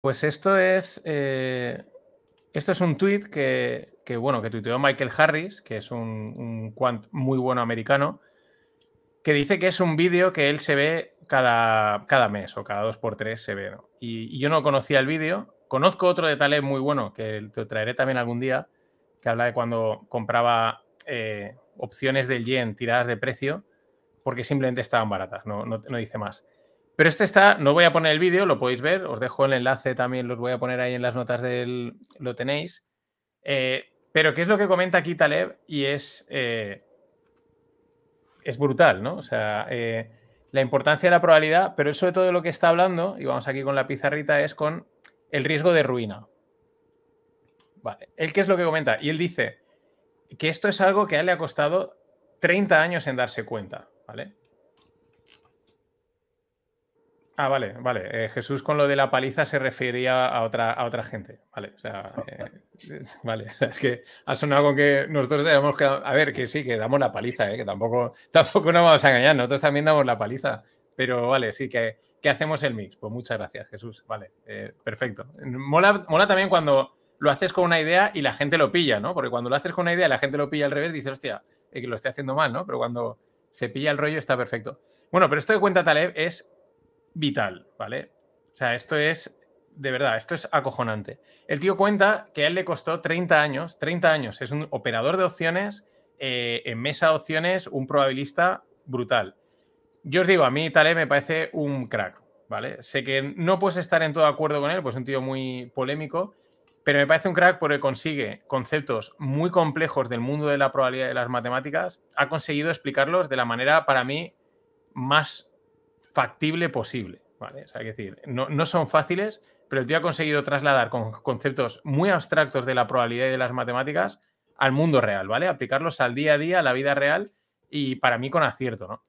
Pues esto es. Eh, esto es un tweet que, bueno, que tuiteó Michael Harris, que es un, muy bueno americano, que dice que es un vídeo que él se ve cada, cada mes o cada dos por tres se ve. Y, yo no conocía el vídeo. Conozco otro de Taleb muy bueno que te traeré también algún día, que habla de cuando compraba eh, opciones del yen tiradas de precio porque simplemente estaban baratas, no dice más. Pero este está, no voy a poner el vídeo, lo podéis ver, os dejo el enlace también, los voy a poner ahí en las notas del, lo tenéis. Eh, pero qué es lo que comenta aquí Taleb y es, eh, es brutal, ¿no? O sea, eh, la importancia de la probabilidad, pero sobre todo lo que está hablando, y vamos aquí con la pizarrita, es con el riesgo de ruina. Vale, él qué es lo que comenta y él dice que esto es algo que a él le ha costado 30 años en darse cuenta, ¿vale? Ah, vale, vale. Eh, Jesús con lo de la paliza se refería a otra, a otra gente. Vale, o sea, eh, vale, es que ha sonado con que nosotros tenemos que... A ver, que sí, que damos la paliza, eh, que tampoco, tampoco nos vamos a engañar, nosotros también damos la paliza. Pero vale, sí, que, hacemos el mix. Pues muchas gracias, Jesús. Vale, perfecto. Mola, mola también cuando lo haces con una idea y la gente lo pilla, ¿no? Porque cuando lo haces con una idea y la gente lo pilla al revés, dices, hostia, que lo estoy haciendo mal, ¿no? Pero cuando se pilla el rollo está perfecto. Bueno, pero esto de cuenta Taleb es vital, ¿vale? O sea, esto es, de verdad, esto es acojonante. El tío cuenta que a él le costó 30 años, 30 años, es un operador de opciones, eh, en mesa de opciones, un probabilista brutal. Yo os digo, a mí Taleb me parece un crack, ¿vale? Sé que no puedes estar en todo acuerdo con él, pues es un tío muy polémico, pero me parece un crack porque consigue conceptos muy complejos del mundo de la probabilidad de las matemáticas, ha conseguido explicarlos de la manera, para mí, más factible posible. ¿vale? es decir, no, no, son fáciles, pero el tío ha conseguido trasladar con conceptos muy abstractos de la probabilidad y de las matemáticas al mundo real, ¿vale? Aplicarlos al día a día, a la vida real y para mí con acierto, ¿no?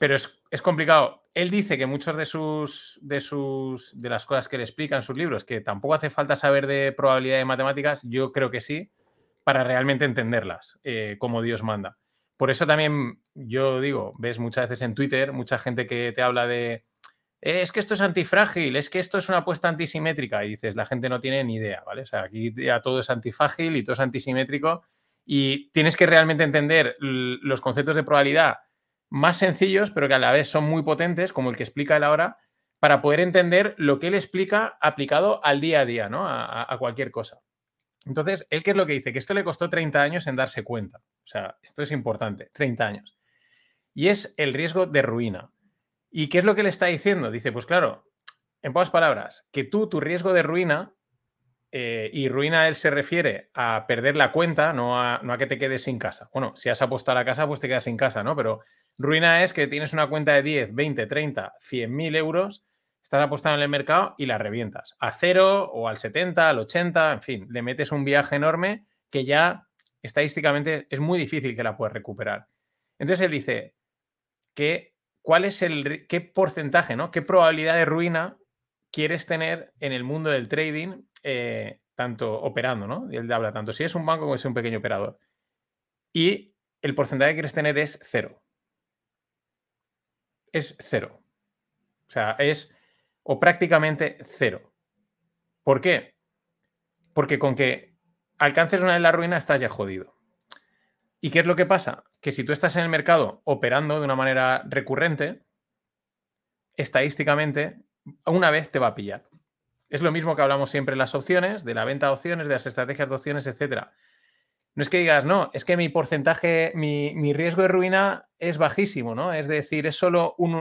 Pero es, complicado. Él dice que muchas de sus, de sus, de las cosas que le explican sus libros, que tampoco hace falta saber de probabilidad de matemáticas, yo creo que sí, para realmente entenderlas, eh, como Dios manda. Por eso también yo digo, ves muchas veces en Twitter mucha gente que te habla de, eh, es que esto es antifrágil, es que esto es una apuesta antisimétrica. Y dices, la gente no tiene ni idea, ¿vale? O sea, aquí ya todo es antifrágil y todo es antisimétrico. Y tienes que realmente entender los conceptos de probabilidad más sencillos, pero que a la vez son muy potentes, como el que explica él ahora, para poder entender lo que él explica aplicado al día a día, ¿no? A, a cualquier cosa. Entonces, él qué es lo que dice, que esto le costó 30 años en darse cuenta. O sea, esto es importante, 30 años. Y es el riesgo de ruina. ¿Y qué es lo que le está diciendo? Dice, pues claro, en pocas palabras, que tú tu riesgo de ruina, eh, y ruina él se refiere a perder la cuenta, no a, no a que te quedes sin casa. Bueno, si has apostado a la casa, pues te quedas sin casa, ¿no? Pero ruina es que tienes una cuenta de 10, 20, 30, 100 mil euros, estás apostando en el mercado y la revientas. A cero o al 70, al 80, en fin, le metes un viaje enorme que ya estadísticamente es muy difícil que la puedas recuperar. Entonces él dice que cuál es el qué porcentaje, ¿no? ¿Qué probabilidad de ruina quieres tener en el mundo del trading, eh, tanto operando, ¿no? Y él habla tanto si es un banco como si es un pequeño operador. Y el porcentaje que quieres tener es cero. Es cero. O sea, es o prácticamente cero. ¿Por qué? Porque con que alcances una de la ruina, estás ya jodido. ¿Y qué es lo que pasa? Que si tú estás en el mercado operando de una manera recurrente, estadísticamente, una vez te va a pillar. Es lo mismo que hablamos siempre de las opciones, de la venta de opciones, de las estrategias de opciones, etc. No es que digas, no, es que mi porcentaje, mi, riesgo de ruina es bajísimo, ¿no? Es decir, es solo un...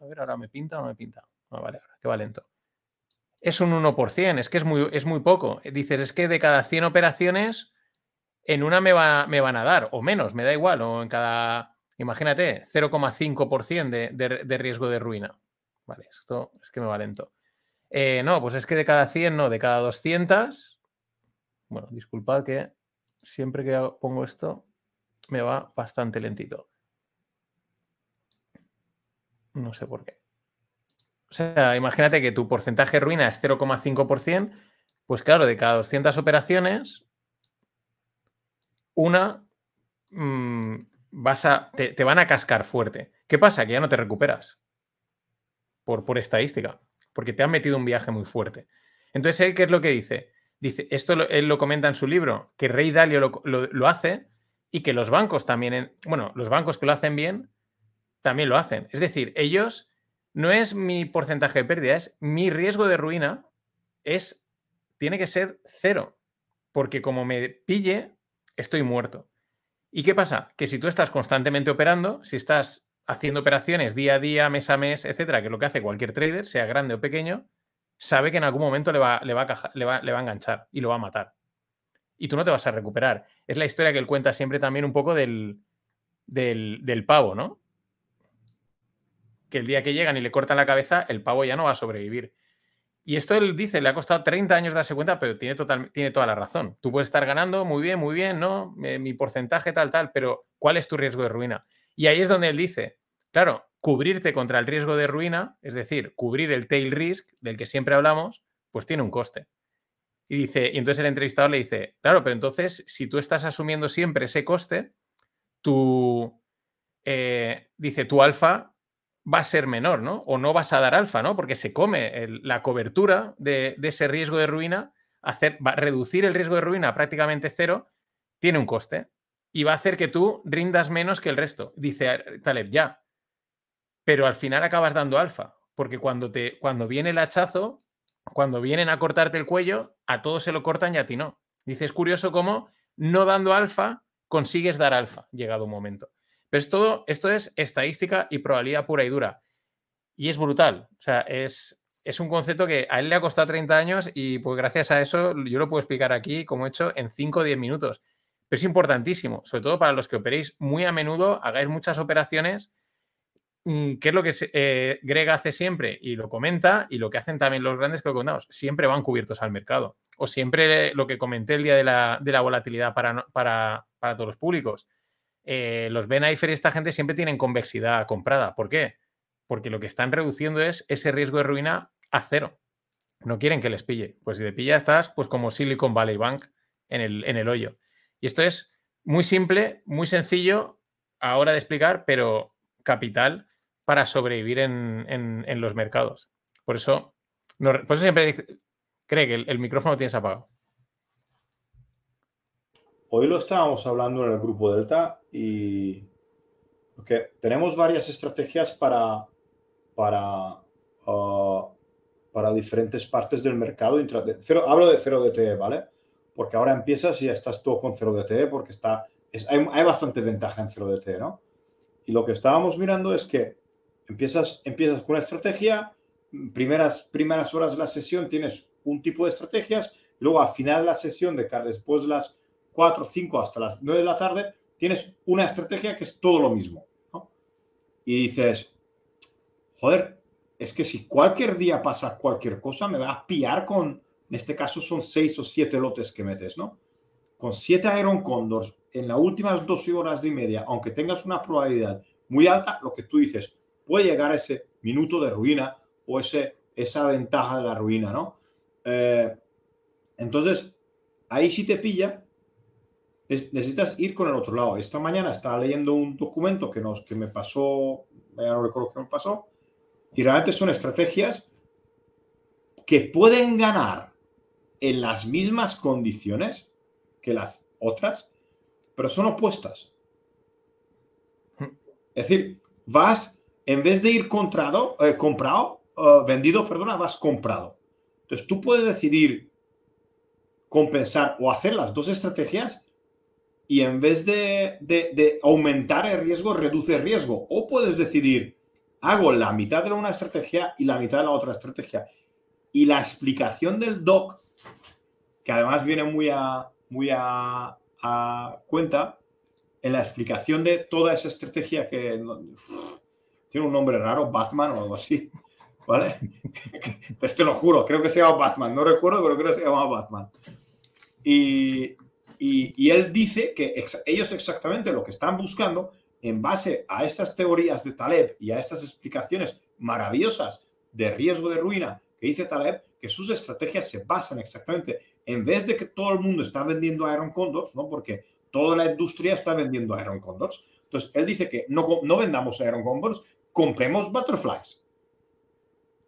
A ver, ahora me pinta o no me pinta. No, ah, vale, ahora, que va lento es un 1%, es que es muy, es muy poco. Dices, es que de cada 100 operaciones, en una me, va, me van a dar, o menos, me da igual, o en cada, imagínate, 0,5% de, de, de, riesgo de ruina. Vale, esto es que me va lento. Eh, no, pues es que de cada 100, no, de cada 200, bueno, disculpad que siempre que pongo esto me va bastante lentito. No sé por qué. O sea, imagínate que tu porcentaje de ruina es 0,5%, pues claro, de cada 200 operaciones, una mm, vas a, te, van a cascar fuerte. ¿Qué pasa? Que ya no te recuperas por, por estadística, porque te han metido un viaje muy fuerte. Entonces, él, ¿qué es lo que dice? Dice, esto él lo comenta en su libro, que Rey Dalio lo, hace y que los bancos también, bueno, los bancos que lo hacen bien, también lo hacen. Es decir, ellos no es mi porcentaje de pérdida, es mi riesgo de ruina, es, tiene que ser cero, porque como me pille, estoy muerto. ¿Y qué pasa? Que si tú estás constantemente operando, si estás haciendo operaciones día a día, mes a mes, etcétera, que es lo que hace cualquier trader, sea grande o pequeño, sabe que en algún momento le va, le a, le va, a enganchar y lo va a matar. Y tú no te vas a recuperar. Es la historia que él cuenta siempre también un poco del, del, del pavo, ¿no? que el día que llegan y le cortan la cabeza, el pavo ya no va a sobrevivir. Y esto él dice, le ha costado 30 años darse cuenta, pero tiene, tiene toda la razón. Tú puedes estar ganando muy bien, muy bien, ¿no? Eh, mi porcentaje tal, tal, pero ¿cuál es tu riesgo de ruina? Y ahí es donde él dice, claro, cubrirte contra el riesgo de ruina, es decir, cubrir el tail risk del que siempre hablamos, pues tiene un coste. Y dice, y entonces el entrevistador le dice, claro, pero entonces si tú estás asumiendo siempre ese coste, tú... Eh, dice, tu alfa va a ser menor, ¿no? O no vas a dar alfa, ¿no? Porque se come la cobertura de, ese riesgo de ruina, hacer, reducir el riesgo de ruina a prácticamente cero, tiene un coste y va a hacer que tú rindas menos que el resto. Dice ah, Taleb, ya. Pero al final acabas dando alfa, porque cuando, te, cuando viene el hachazo, cuando vienen a cortarte el cuello, a todos se lo cortan y a ti no. Dice, es curioso cómo no dando alfa consigues dar alfa, llegado un momento. Pero esto es estadística y probabilidad pura y dura. Y es brutal. O sea, es, un concepto que a él le ha costado 30 años y pues gracias a eso yo lo puedo explicar aquí, como he hecho, en 5 o 10 minutos. Pero es importantísimo, sobre todo para los que operéis muy a menudo, hagáis muchas operaciones, mm, que es lo que eh, Greg hace siempre y lo comenta, y lo que hacen también los grandes que siempre van cubiertos al mercado. O siempre lo que comenté el día de la, volatilidad para, para todos los públicos. Eh, los Ben y esta gente siempre tienen convexidad comprada. ¿Por qué? Porque lo que están reduciendo es ese riesgo de ruina a cero. No quieren que les pille. Pues si te pilla estás pues como Silicon Valley Bank en el, hoyo. Y esto es muy simple, muy sencillo ahora de explicar, pero capital para sobrevivir en, los mercados. Por eso, siempre cree que el, el micrófono tienes apagado. Hoy lo estábamos hablando en el grupo Delta y tenemos varias estrategias para, para, uh, para diferentes partes del mercado. Cero, hablo de 0DTE, ¿vale? Porque ahora empiezas y ya estás tú con 0DTE porque está, es, hay, bastante ventaja en 0DTE, ¿no? Y lo que estábamos mirando es que empiezas, empiezas con una estrategia, primeras, primeras horas de la sesión tienes un tipo de estrategias, luego al final de la sesión, de, después de las 4, 5 hasta las 9 de la tarde, tienes una estrategia que es todo lo mismo. ¿no? Y dices, joder, es que si cualquier día pasa cualquier cosa, me va a pillar con, en este caso son seis o siete lotes que metes, ¿no? Con siete Iron Condors en las últimas 12 horas y media, aunque tengas una probabilidad muy alta, lo que tú dices, puede llegar a ese minuto de ruina o ese, esa ventaja de la ruina, ¿no? Eh, entonces, ahí sí te pilla necesitas ir con el otro lado. Esta mañana estaba leyendo un documento que, nos, que me pasó, ya no recuerdo qué me pasó, y realmente son estrategias que pueden ganar en las mismas condiciones que las otras, pero son opuestas. Hmm. Es decir, vas, en vez de ir eh, comprado, eh, vendido, perdona, vas comprado. Entonces tú puedes decidir compensar o hacer las dos estrategias y en vez de, aumentar el riesgo, reduce el riesgo. O puedes decidir, hago la mitad de una estrategia y la mitad de la otra estrategia. Y la explicación del doc, que además viene muy a, muy a, cuenta, en la explicación de toda esa estrategia que tiene un nombre raro, Batman o algo así, ¿vale? te lo juro, creo que se llama Batman, no recuerdo, pero creo que se llama Batman. Y, y, él dice que ellos exactamente lo que están buscando, en base a estas teorías de Taleb y a estas explicaciones maravillosas de riesgo de ruina que dice Taleb, que sus estrategias se basan exactamente, en vez de que todo el mundo está vendiendo Iron Condors, ¿no? porque toda la industria está vendiendo Iron Condors. Entonces, él dice que no, no vendamos Iron Condors, compremos Butterflies.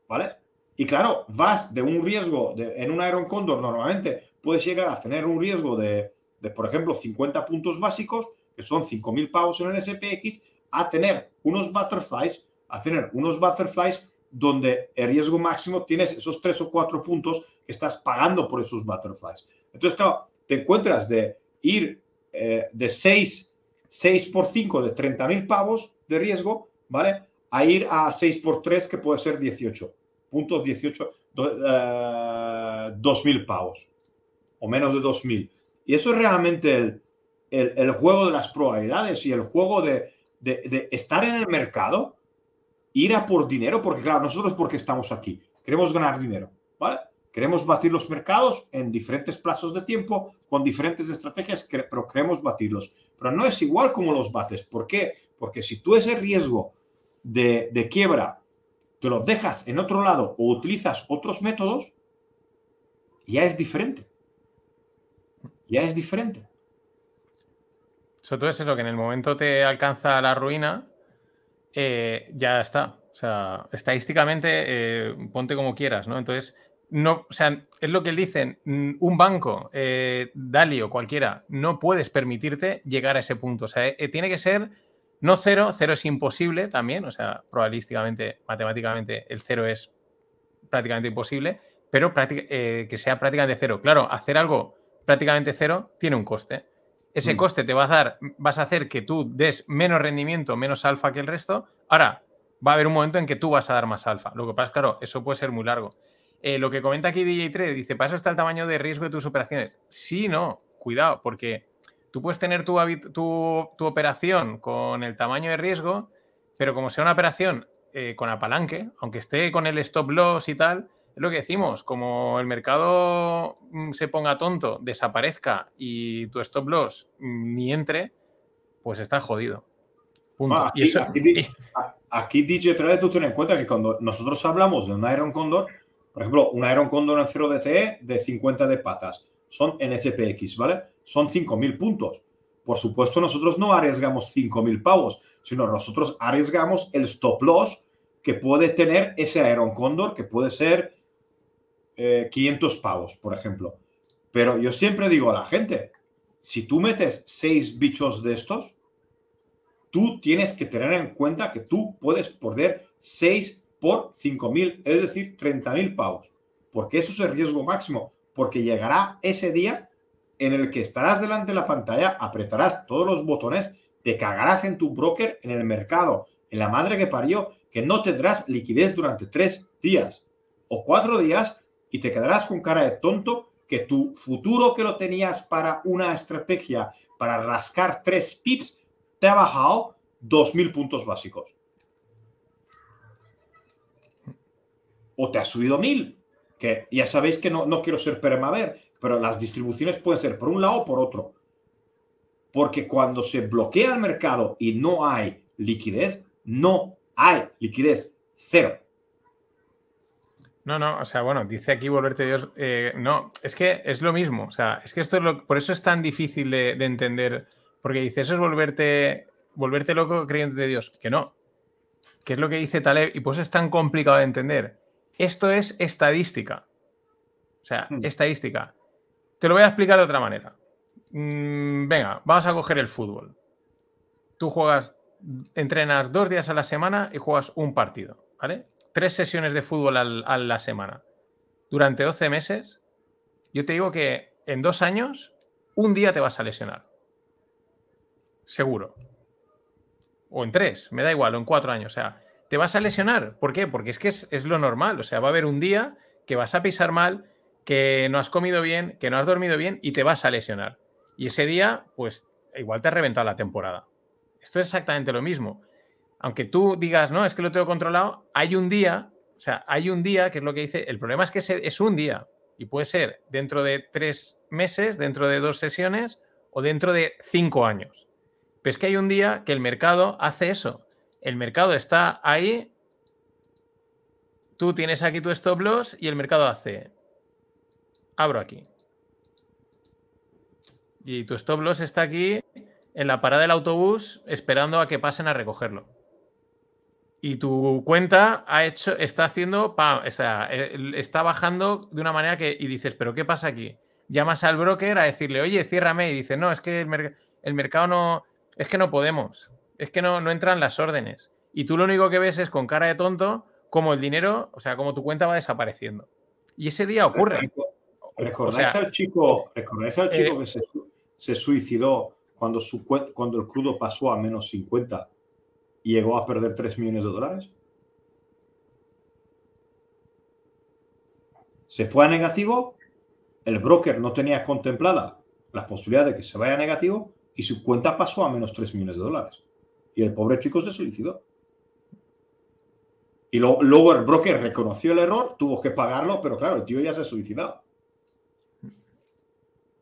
¿Vale? Y claro, vas de un riesgo, en un Iron Condor normalmente puedes llegar a tener un riesgo de de, por ejemplo, 50 puntos básicos, que son 5.000 pavos en el SPX, a tener unos butterflies, a tener unos butterflies donde el riesgo máximo tienes esos 3 o 4 puntos que estás pagando por esos butterflies. Entonces, claro, te encuentras de ir eh, de 6, 6 por 5 de 30.000 pavos de riesgo, ¿vale? A ir a 6 por 3 que puede ser 18 puntos, 18, eh, pavos o menos de 2.000. Y eso es realmente el, juego de las probabilidades y el juego de, estar en el mercado, ir a por dinero, porque claro, nosotros porque estamos aquí, queremos ganar dinero, ¿vale? Queremos batir los mercados en diferentes plazos de tiempo, con diferentes estrategias, pero queremos batirlos. Pero no es igual como los bates. ¿Por qué? Porque si tú ese riesgo de, de quiebra te lo dejas en otro lado o utilizas otros métodos, ya es diferente ya es diferente. Sobre todo es eso, que en el momento te alcanza la ruina, eh, ya está. O sea, estadísticamente, eh, ponte como quieras, ¿no? Entonces, no, o sea, es lo que dicen, mm, un banco, eh, o cualquiera, no puedes permitirte llegar a ese punto. O sea, eh, tiene que ser no cero, cero es imposible también, o sea, probabilísticamente, matemáticamente, el cero es prácticamente imposible, pero que sea prácticamente cero. Claro, hacer algo prácticamente cero, tiene un coste. Ese mm. coste te va a dar, vas a hacer que tú des menos rendimiento, menos alfa que el resto. Ahora, va a haber un momento en que tú vas a dar más alfa. Lo que pasa es, claro, eso puede ser muy largo. Eh, lo que comenta aquí DJ3 dice: ¿Para eso está el tamaño de riesgo de tus operaciones? Sí, no, cuidado, porque tú puedes tener tu, tu, operación con el tamaño de riesgo, pero como sea una operación eh, con apalanque, aunque esté con el stop loss y tal, lo que decimos, como el mercado mm, se ponga tonto, desaparezca y tu stop loss mm, ni entre, pues está jodido. aquí, tú ten en cuenta que cuando nosotros hablamos de un Iron Condor, por ejemplo, un Iron Condor en 0 DTE de 50 de patas, son en ¿vale? Son 5.000 puntos. Por supuesto, nosotros no arriesgamos 5.000 pavos, sino nosotros arriesgamos el stop loss que puede tener ese Iron Condor, que puede ser 500 eh, pavos, por ejemplo. Pero yo siempre digo a la gente, si tú metes seis bichos de estos, tú tienes que tener en cuenta que tú puedes perder 6 por 5.000, es decir, 30.000 pavos, porque eso es el riesgo máximo, porque llegará ese día en el que estarás delante de la pantalla, apretarás todos los botones, te cagarás en tu broker, en el mercado, en la madre que parió, que no tendrás liquidez durante tres días o cuatro días y te quedarás con cara de tonto que tu futuro que lo tenías para una estrategia para rascar tres pips te ha bajado 2.000 puntos básicos. O te ha subido 1.000, que ya sabéis que no, no quiero ser permaver, pero las distribuciones pueden ser por un lado o por otro. Porque cuando se bloquea el mercado y no hay liquidez, no hay liquidez, cero. No, no, o sea, bueno, dice aquí volverte Dios. Eh, no, es que es lo mismo. O sea, es que esto es lo, por eso es tan difícil de, entender. Porque dice, eso es volverte, volverte loco creyente de Dios. Que no. Que es lo que dice Taleb. Y pues es tan complicado de entender. Esto es estadística. O sea, hmm. estadística. Te lo voy a explicar de otra manera. Mm, venga, vamos a coger el fútbol. Tú juegas, entrenas dos días a la semana y juegas un partido, ¿vale? tres sesiones de fútbol a la semana durante 12 meses, yo te digo que en dos años, un día te vas a lesionar. Seguro. O en tres, me da igual, o en cuatro años. O sea, te vas a lesionar. ¿Por qué? Porque es que es, es lo normal. O sea, va a haber un día que vas a pisar mal, que no has comido bien, que no has dormido bien y te vas a lesionar. Y ese día, pues igual te ha reventado la temporada. Esto es exactamente lo mismo aunque tú digas, no, es que lo tengo controlado, hay un día, o sea, hay un día que es lo que dice, el problema es que es un día y puede ser dentro de tres meses, dentro de dos sesiones o dentro de cinco años. Pero es que hay un día que el mercado hace eso. El mercado está ahí, tú tienes aquí tu stop loss y el mercado hace, abro aquí. Y tu stop loss está aquí en la parada del autobús esperando a que pasen a recogerlo y tu cuenta ha hecho, está haciendo, eh, está bajando de una manera que, y dices, pero ¿qué pasa aquí? Llamas al broker a decirle, oye, ciérrame, y dice, no, es que el, mercado no, es que no podemos, es que no, entran las órdenes. Y tú lo único que ves es con cara de tonto como el dinero, o sea, como tu cuenta va desapareciendo. Y ese día ocurre. ¿Recordáis, al, chico, al chico eh, que se, suicidó cuando, su, cuando el crudo pasó a menos 50? llegó a perder 3 millones de dólares. Se fue a negativo, el broker no tenía contemplada la posibilidad de que se vaya a negativo y su cuenta pasó a menos 3 millones de dólares. Y el pobre chico se suicidó. Y luego el broker reconoció el error, tuvo que pagarlo, pero claro, el tío ya se ha suicidado.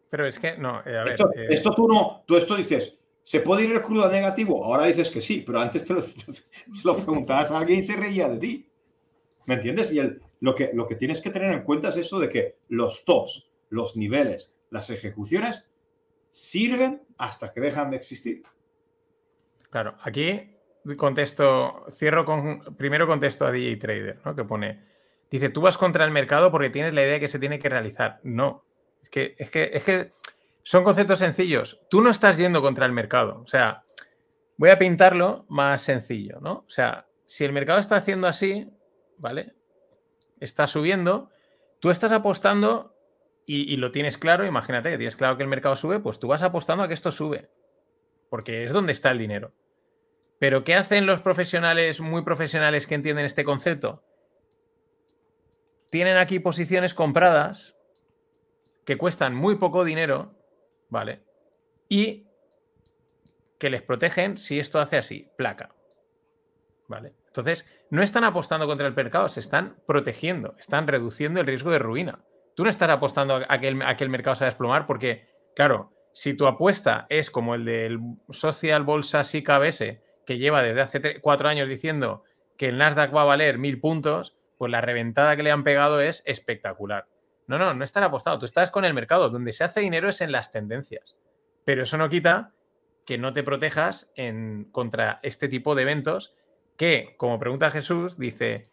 Pero es que no, eh, esto, eh, esto, tú no, tú esto dices, ¿Se puede ir el crudo a negativo? Ahora dices que sí, pero antes te lo, preguntabas a alguien y se reía de ti. ¿Me entiendes? Y lo, que, lo que tienes que tener en cuenta es eso de que los tops, los niveles, las ejecuciones sirven hasta que dejan de existir. Claro, aquí contesto, cierro con, primero contesto a DJ Trader, ¿no? que pone, dice, tú vas contra el mercado porque tienes la idea que se tiene que realizar. No, es que, es que, es que son conceptos sencillos. Tú no estás yendo contra el mercado. O sea, voy a pintarlo más sencillo, ¿no? O sea, si el mercado está haciendo así, ¿vale? Está subiendo, tú estás apostando y, y, lo tienes claro, imagínate que tienes claro que el mercado sube, pues tú vas apostando a que esto sube, porque es donde está el dinero. Pero ¿qué hacen los profesionales, muy profesionales que entienden este concepto? Tienen aquí posiciones compradas que cuestan muy poco dinero ¿vale? Y que les protegen si esto hace así, placa. ¿Vale? Entonces, no están apostando contra el mercado, se están protegiendo, están reduciendo el riesgo de ruina. Tú no estás apostando a que el, mercado se va a desplomar porque, claro, si tu apuesta es como el del Social Bolsa SIC que lleva desde hace cuatro años diciendo que el Nasdaq va a valer mil puntos, pues la reventada que le han pegado es espectacular. No, no, no estar apostado. Tú estás con el mercado. Donde se hace dinero es en las tendencias. Pero eso no quita que no te protejas contra este tipo de eventos que, como pregunta Jesús, dice,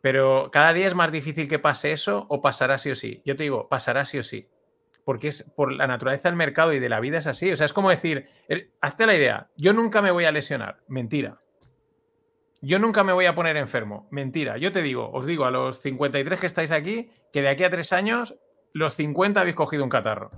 pero cada día es más difícil que pase eso o pasará sí o sí. Yo te digo, pasará sí o sí. Porque es por la naturaleza del mercado y de la vida es así. O sea, es como decir, hazte la idea, yo nunca me voy a lesionar. Mentira yo nunca me voy a poner enfermo. Mentira. Yo te digo, os digo a los 53 que estáis aquí, que de aquí a tres años, los 50 habéis cogido un catarro.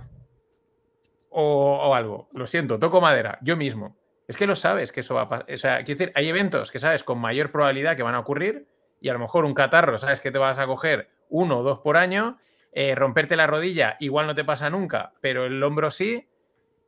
O, algo. Lo siento, toco madera, yo mismo. Es que lo sabes que eso va a pasar. O sea, decir, hay eventos que sabes con mayor probabilidad que van a ocurrir y a lo mejor un catarro, sabes que te vas a coger uno o dos por año, eh, romperte la rodilla igual no te pasa nunca, pero el hombro sí,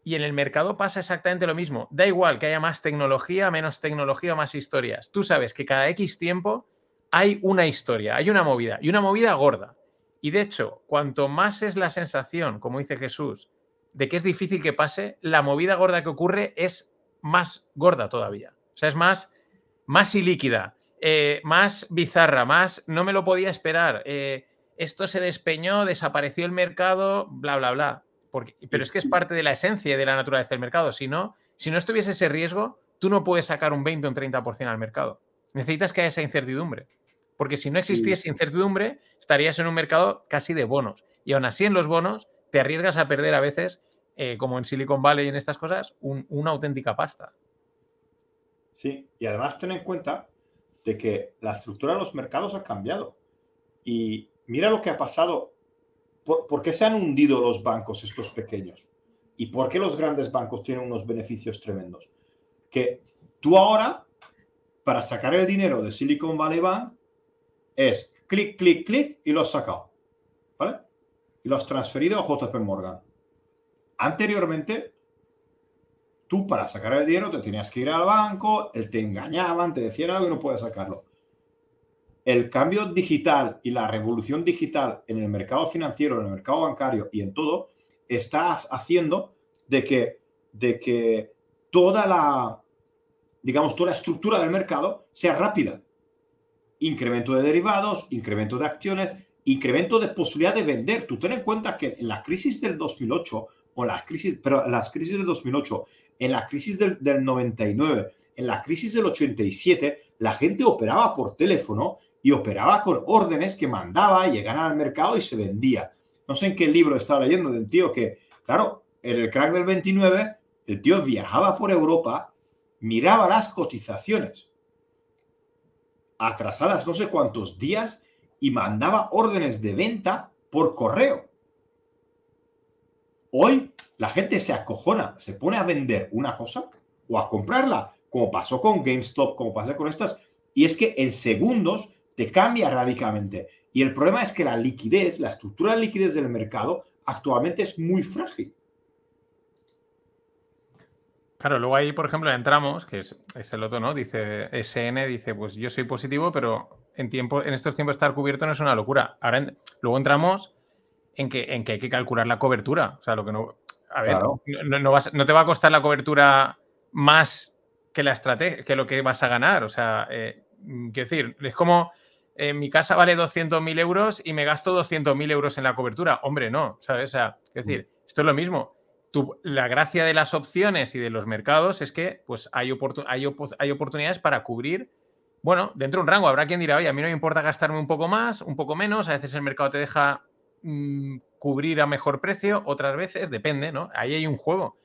y en el mercado pasa exactamente lo mismo. Da igual que haya más tecnología, menos tecnología o más historias. Tú sabes que cada X tiempo hay una historia, hay una movida y una movida gorda. Y de hecho, cuanto más es la sensación, como dice Jesús, de que es difícil que pase, la movida gorda que ocurre es más gorda todavía. O sea, es más, más ilíquida, eh, más bizarra, más no me lo podía esperar. Eh, esto se despeñó, desapareció el mercado, bla, bla, bla pero es que es parte de la esencia y de la naturaleza del mercado. Si no, si no estuviese ese riesgo, tú no puedes sacar un 20 o un 30% al mercado. Necesitas que haya esa incertidumbre. Porque si no existiese incertidumbre, estarías en un mercado casi de bonos. Y aún así, en los bonos, te arriesgas a perder a veces, eh, como en Silicon Valley y en estas cosas, una auténtica pasta. Sí, y además ten en cuenta de que la estructura de los mercados ha cambiado. Y mira lo que ha pasado por, qué se han hundido los bancos estos pequeños? ¿Y por qué los grandes bancos tienen unos beneficios tremendos? Que tú ahora, para sacar el dinero de Silicon Valley Bank, es clic, clic, clic y lo has sacado. ¿Vale? Y lo has transferido a JP Morgan. Anteriormente, tú para sacar el dinero te tenías que ir al banco, él te engañaban, te decían algo y no puedes sacarlo el cambio digital y la revolución digital en el mercado financiero, en el mercado bancario y en todo, está haciendo de que, de que toda la, digamos, toda la estructura del mercado sea rápida. Incremento de derivados, incremento de acciones, incremento de posibilidad de vender. Tú ten en cuenta que en la crisis del 2008, o las crisis, pero las crisis del 2008, en la crisis del, del 99, en la crisis del 87, la gente operaba por teléfono y operaba con órdenes que mandaba, llegaban al mercado y se vendía. No sé en qué libro estaba leyendo del tío que, claro, en el crack del 29, el tío viajaba por Europa, miraba las cotizaciones atrasadas no sé cuántos días y mandaba órdenes de venta por correo. Hoy la gente se acojona, se pone a vender una cosa o a comprarla, como pasó con GameStop, como pasó con estas, y es que en segundos te cambia radicalmente. Y el problema es que la liquidez, la estructura de liquidez del mercado actualmente es muy frágil. Claro, luego ahí, por ejemplo, entramos, que es, el otro, ¿no? Dice SN, dice, pues yo soy positivo, pero en, tiempo, en estos tiempos estar cubierto no es una locura. Ahora, luego entramos en que, en que hay que calcular la cobertura. O sea, lo que no... A ver, no, te va a costar la cobertura más que, la estrategia, que lo que vas a ganar. O sea, eh, quiero decir, es como en mi casa vale 200.000 euros y me gasto 200.000 euros en la cobertura. Hombre, no, ¿sabes? O sea, es decir, esto es lo mismo. la gracia de las opciones y de los mercados es que pues, hay, hay, oportunidades para cubrir, bueno, dentro de un rango. Habrá quien dirá, oye, a mí no me importa gastarme un poco más, un poco menos. A veces el mercado te deja mm, cubrir a mejor precio, otras veces, depende, ¿no? Ahí hay un juego.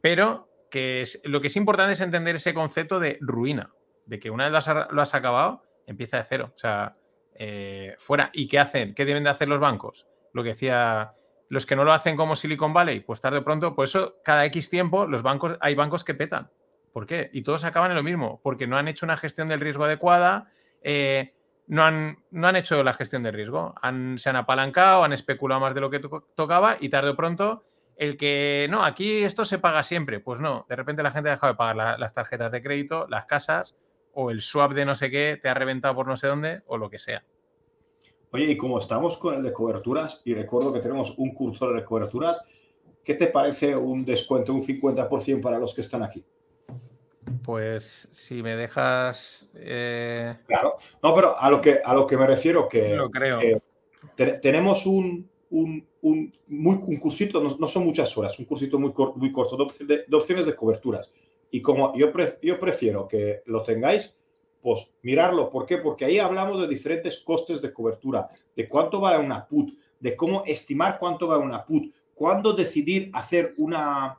Pero que es, lo que es importante es entender ese concepto de ruina, de que una vez lo has acabado, empieza de cero. O sea, eh, fuera. ¿Y qué hacen? ¿Qué deben de hacer los bancos? Lo que decía, los que no lo hacen como Silicon Valley, pues tarde o pronto, por pues eso cada X tiempo los bancos, hay bancos que petan. ¿Por qué? Y todos acaban en lo mismo, porque no han hecho una gestión del riesgo adecuada, eh, no, han, no, han, hecho la gestión del riesgo, se han apalancado, han especulado más de lo que tocaba y tarde o pronto el que, no, aquí esto se paga siempre, pues no, de repente la gente ha dejado de pagar las tarjetas de crédito, las casas, o el swap de no sé qué te ha reventado por no sé dónde o lo que sea. Oye, y como estamos con el de coberturas, y recuerdo que tenemos un cursor de coberturas, ¿qué te parece un descuento, un 50% para los que están aquí? Pues si me dejas. Eh, claro. No, pero a lo que a lo que me refiero que. creo. tenemos un, muy, un cursito, no, son muchas horas, un cursito muy, muy corto de, opciones de coberturas. Y como yo, yo prefiero que lo tengáis, pues mirarlo. ¿Por qué? Porque ahí hablamos de diferentes costes de cobertura, de cuánto vale una put, de cómo estimar cuánto vale una put, cuándo decidir hacer una,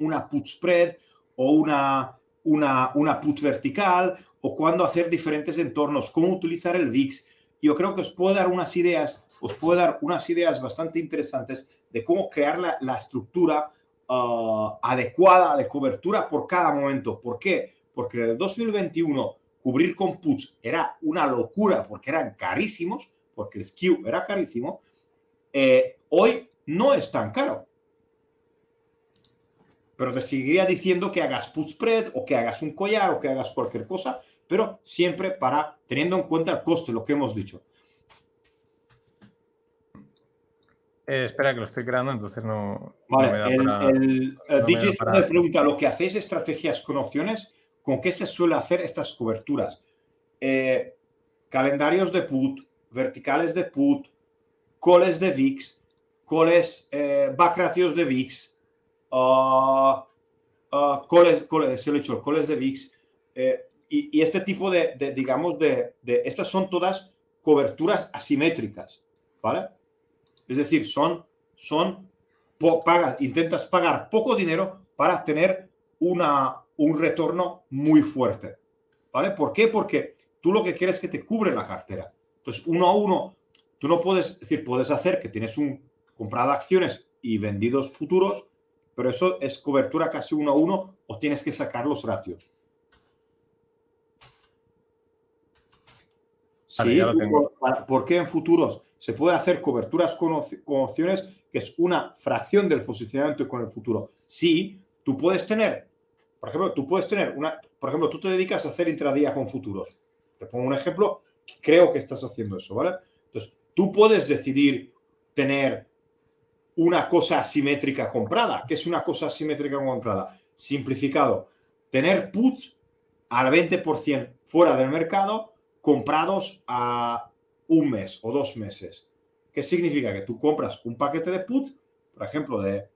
una put spread o una, una, put vertical o cuándo hacer diferentes entornos, cómo utilizar el VIX. Yo creo que os puedo dar unas ideas, os puedo dar unas ideas bastante interesantes de cómo crear la, la estructura Ah, adecuada de cobertura por cada momento. ¿Por qué? Porque en el 2021 cubrir con puts era una locura porque eran carísimos, porque el skew era carísimo. Eh, hoy no es tan caro. Pero te seguiría diciendo que hagas put spread o que hagas un collar o que hagas cualquier cosa, pero siempre para teniendo en cuenta el coste, lo que hemos dicho. Eh, espera, que lo estoy creando, entonces no. Vale, el, eh, DJ pregunta: ¿lo que hacéis estrategias con opciones? ¿Con qué se suele hacer estas coberturas? Eh, calendarios de put, verticales de put, coles de VIX, coles eh, back ratios de VIX, uh, coles, se lo dicho, coles de VIX. y, este tipo de, digamos, de, Estas son todas coberturas asimétricas, ¿vale? Es decir, son, son intentas pagar poco dinero para tener una, un retorno muy fuerte. ¿Vale? ¿Por qué? Porque tú lo que quieres es que te cubre la cartera. Entonces, uno a uno, tú no puedes, decir, puedes hacer que tienes un comprado acciones y vendidos futuros, pero eso es cobertura casi uno a uno o tienes que sacar los ratios. ¿por qué en futuros? se puede hacer coberturas con, opciones, que es una fracción del posicionamiento con el futuro. Sí, tú puedes tener, por ejemplo, tú puedes tener una, por ejemplo, tú te dedicas a hacer intradía con futuros. Te pongo un ejemplo, creo que estás haciendo eso, ¿vale? Entonces, tú puedes decidir tener una cosa asimétrica comprada. ¿Qué es una cosa asimétrica comprada? Simplificado, tener puts al 20% fuera del mercado comprados a un mes o dos meses. ¿Qué significa? Que tú compras un paquete de puts, por ejemplo, de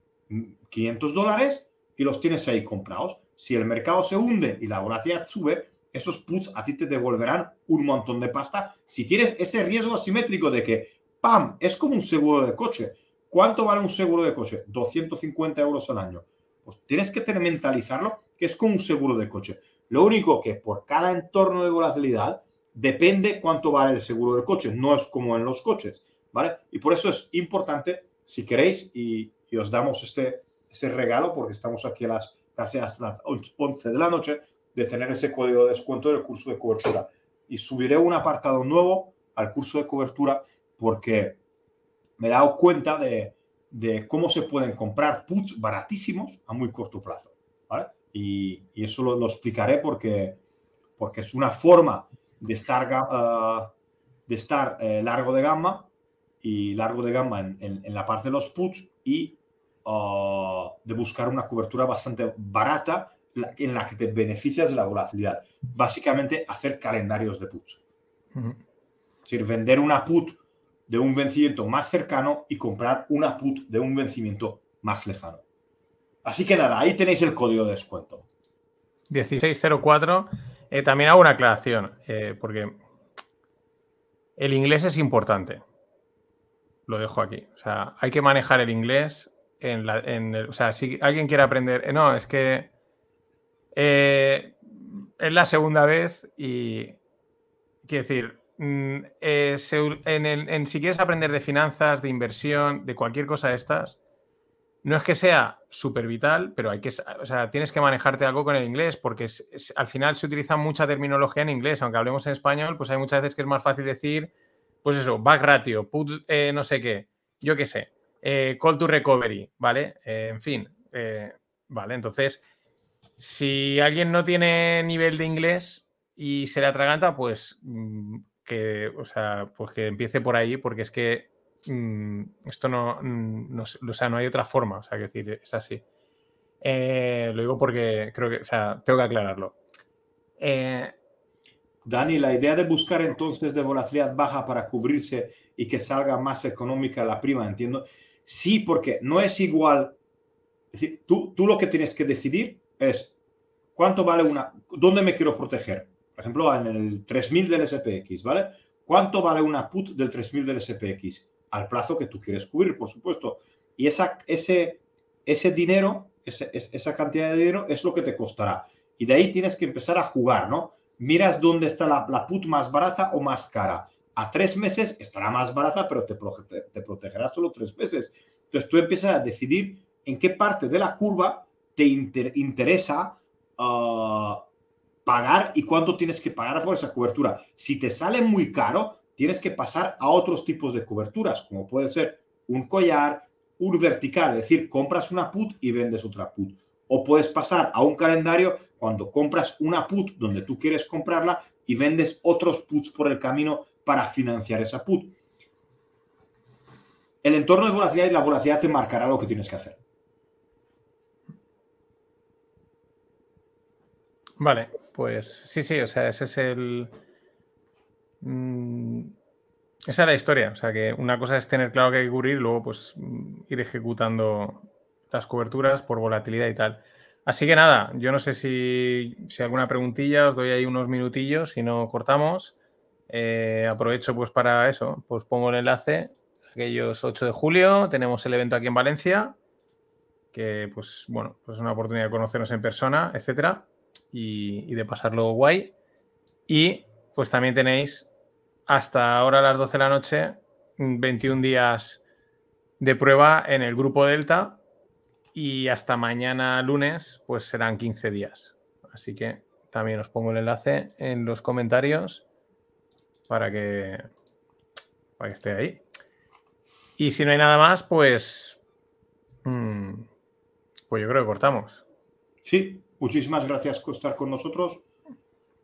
500 dólares y los tienes ahí comprados. Si el mercado se hunde y la volatilidad sube, esos puts a ti te devolverán un montón de pasta. Si tienes ese riesgo asimétrico de que, ¡pam!, es como un seguro de coche. ¿Cuánto vale un seguro de coche? 250 euros al año. Pues tienes que tener, mentalizarlo que es como un seguro de coche. Lo único que por cada entorno de volatilidad depende cuánto vale el seguro del coche, no es como en los coches, ¿vale? Y por eso es importante, si queréis, y, os damos este, ese regalo, porque estamos aquí a las, casi hasta las 11 de la noche, de tener ese código de descuento del curso de cobertura. Y subiré un apartado nuevo al curso de cobertura porque me he dado cuenta de, de cómo se pueden comprar puts baratísimos a muy corto plazo. ¿vale? Y, y, eso lo, lo, explicaré porque, porque es una forma de estar, eh, de estar eh, largo de gamma y largo de gamma en, la parte de los puts y eh, de buscar una cobertura bastante barata en la que te beneficias de la volatilidad. Básicamente hacer calendarios de puts. Es decir, vender una put de un vencimiento más cercano y comprar una put de un vencimiento más lejano. Así que nada, ahí tenéis el código de descuento. 1604 eh, también hago una aclaración, eh, porque el inglés es importante. Lo dejo aquí. O sea, hay que manejar el inglés. o sea, si alguien quiere aprender. Eh, no, es que es la segunda vez y. Quiero decir, mm, si quieres aprender de finanzas, de inversión, de cualquier cosa de estas, no es que sea súper vital, pero hay que, tienes que manejarte algo con el inglés, porque al final se utiliza mucha terminología en inglés, aunque hablemos en español, pues hay muchas veces que es más fácil decir, pues eso, back ratio, put, eh, no sé qué, yo qué sé, eh, call to recovery, ¿vale? Eh, en fin, ¿vale? Entonces, si alguien no tiene nivel de inglés y se le atraganta, pues mm, que, sea, pues que empiece por ahí, porque es que Mm, esto no, mm, no, o sea, no hay otra forma, o sea, que decir, es así. Eh, lo digo porque creo que, o sea, tengo que aclararlo. Eh, Dani, la idea de buscar entonces de volatilidad baja para cubrirse y que salga más económica la prima, entiendo. Sí, porque no es igual. Es decir, tú, tú lo que tienes que decidir es cuánto vale una, dónde me quiero proteger. Por ejemplo, en el 3000 del SPX, ¿vale? ¿Cuánto vale una put del 3000 del SPX? al plazo que tú quieres cubrir, por supuesto. Y esa, ese, ese dinero, esa cantidad de dinero es lo que te costará. Y de ahí tienes que empezar a jugar, ¿no? Miras dónde está la, put más barata o más cara. A tres meses estará más barata, pero te, protegerá solo tres meses. Entonces tú empiezas a decidir en qué parte de la curva te interesa ah, pagar y cuánto tienes que pagar por esa cobertura. Si te sale muy caro, tienes que pasar a otros tipos de coberturas, como puede ser un collar, un vertical, es decir, compras una put y vendes otra put. O puedes pasar a un calendario cuando compras una put donde tú quieres comprarla y vendes otros puts por el camino para financiar esa put. El entorno de volatilidad y la volatilidad te marcará lo que tienes que hacer. Vale, pues sí, sí, o sea, ese es el, Mm, esa es la historia. O sea, que una cosa es tener claro que hay que cubrir y luego pues mm, ir ejecutando las coberturas por volatilidad y tal. Así que nada, yo no sé si, si alguna preguntilla, os doy ahí unos minutillos, si no cortamos. Eh, aprovecho pues para eso, pues pongo el enlace, aquellos 8 de julio, tenemos el evento aquí en Valencia, que pues bueno, pues es una oportunidad de conocernos en persona, etcétera, y, y de pasarlo guay. Y pues también tenéis hasta ahora a las 12 de la noche, 21 días de prueba en el grupo Delta y hasta mañana lunes, pues serán 15 días. Así que también os pongo el enlace en los comentarios para que, para que esté ahí. Y si no hay nada más, pues, mm, pues yo creo que cortamos. Sí, muchísimas gracias por estar con nosotros.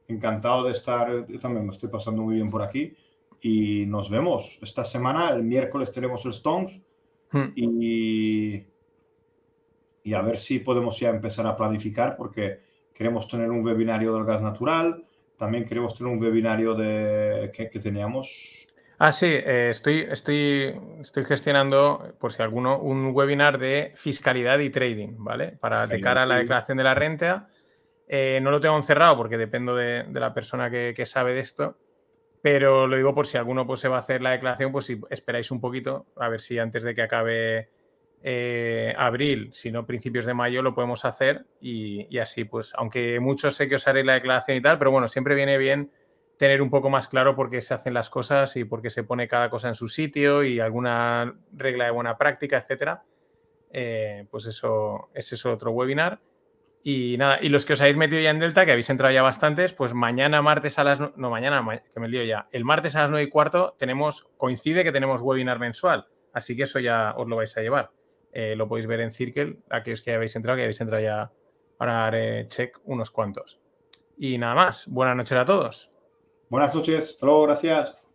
Encantado de estar, yo también me estoy pasando muy bien por aquí y nos vemos esta semana. El miércoles tenemos el Stones hmm. y, a ver si podemos ya empezar a planificar porque queremos tener un webinario del gas natural, también queremos tener un webinario de que, teníamos. Ah, sí, eh, estoy, estoy, estoy gestionando, por si alguno, un webinar de fiscalidad y trading, ¿vale? Para de cara a la declaración de la renta eh, no lo tengo encerrado porque dependo de, la persona que, sabe de esto, pero lo digo por si alguno pues, se va a hacer la declaración, pues si esperáis un poquito, a ver si antes de que acabe eh, abril, si no principios de mayo, lo podemos hacer y, así, pues, aunque muchos sé que os haréis la declaración y tal, pero bueno, siempre viene bien tener un poco más claro por qué se hacen las cosas y por qué se pone cada cosa en su sitio y alguna regla de buena práctica, etcétera. Eh, pues eso, ese es otro webinar. Y nada, y los que os habéis metido ya en Delta, que habéis entrado ya bastantes, pues mañana martes a las... No, mañana, que me lío ya. El martes a las 9 y cuarto tenemos, coincide que tenemos webinar mensual, así que eso ya os lo vais a llevar. Eh, lo podéis ver en Circle, aquellos que habéis entrado, que habéis entrado ya, para haré check unos cuantos. Y nada más, buenas noches a todos. Buenas noches, hasta luego, gracias.